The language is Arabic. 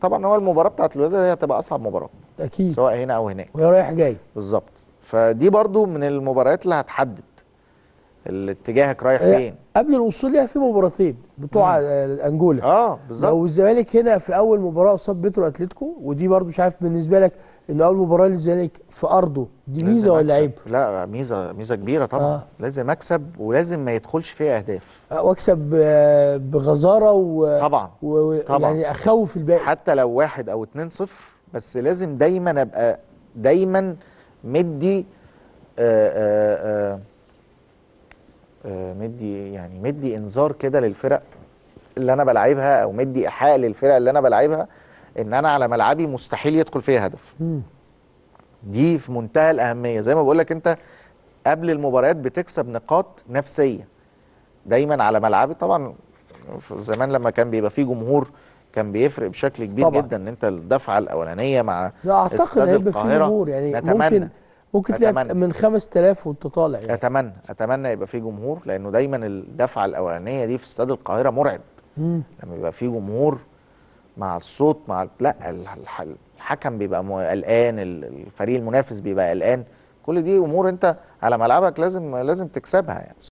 طبعا هو المباراه بتاعت الوداد هي هتبقى اصعب مباراه اكيد سواء هنا او هناك وهي رايح جاي بالظبط فدي برضو من المباريات اللي هتحدد الاتجاهك رايح إيه، فين؟ قبل الوصول ليها في مباراتين بتوع انجولا اه بالظبط لو الزمالك هنا في اول مباراه قصاد بترو اتلتيكو ودي برضو مش عارف بالنسبه لك ان اول مباراه للزمالك في ارضه دي ميزه ولا عيب؟ لا ميزه ميزه كبيره طبعا آه. لازم اكسب ولازم ما يدخلش فيها اهداف آه واكسب آه، بغزاره و طبعا و... طبعا يعني اخوف الباقي حتى لو واحد او 2 صفر بس لازم دايما ابقى دايما مدي آآ آه، آآ آه، مدي يعني مدي انذار كده للفرق اللي انا بلعبها او مدي ايحاء للفرق اللي انا بلعبها ان انا على ملعبي مستحيل يدخل فيها هدف دي في منتهى الاهميه زي ما بقول لك انت قبل المباريات بتكسب نقاط نفسيه دايما على ملعبي طبعا زمان لما كان بيبقى فيه جمهور كان بيفرق بشكل كبير طبعا. جدا ان انت الدفعه الاولانيه مع استاد القاهره يعني نتمنى ممكن ممكن تلاقي من 5000 وانت طالع يعني اتمنى اتمنى يبقى في جمهور لانه دايما الدفعه الاولانيه دي في استاد القاهره مرعب مم. لما يبقى في جمهور مع الصوت مع لا الحكم بيبقى قلقان الفريق المنافس بيبقى قلقان كل دي امور انت على ملعبك لازم لازم تكسبها يعني